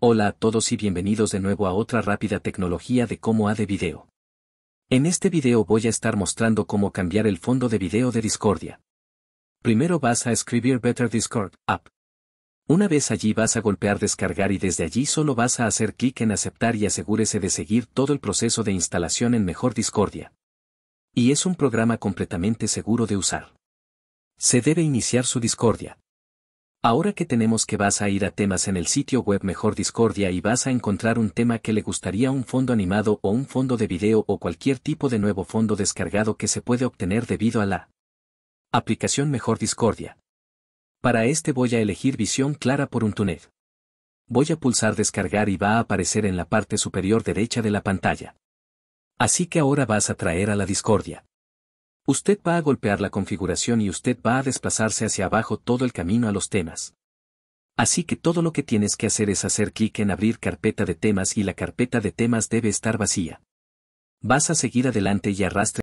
Hola a todos y bienvenidos de nuevo a otra rápida tecnología de cómo ha de video. En este video voy a estar mostrando cómo cambiar el fondo de video de Discordia. Primero vas a escribir Better Discord app. Una vez allí vas a golpear descargar y desde allí solo vas a hacer clic en aceptar y asegúrese de seguir todo el proceso de instalación en Mejor Discordia. Y es un programa completamente seguro de usar. Se debe iniciar su Discordia. Ahora que tenemos que vas a ir a temas en el sitio web Mejor Discordia y vas a encontrar un tema que le gustaría un fondo animado o un fondo de video o cualquier tipo de nuevo fondo descargado que se puede obtener debido a la aplicación Mejor Discordia. Para este voy a elegir visión clara por un túnel. Voy a pulsar descargar y va a aparecer en la parte superior derecha de la pantalla. Así que ahora vas a traer a la Discordia. Usted va a golpear la configuración y usted va a desplazarse hacia abajo todo el camino a los temas. Así que todo lo que tienes que hacer es hacer clic en abrir carpeta de temas y la carpeta de temas debe estar vacía. Vas a seguir adelante y arrastre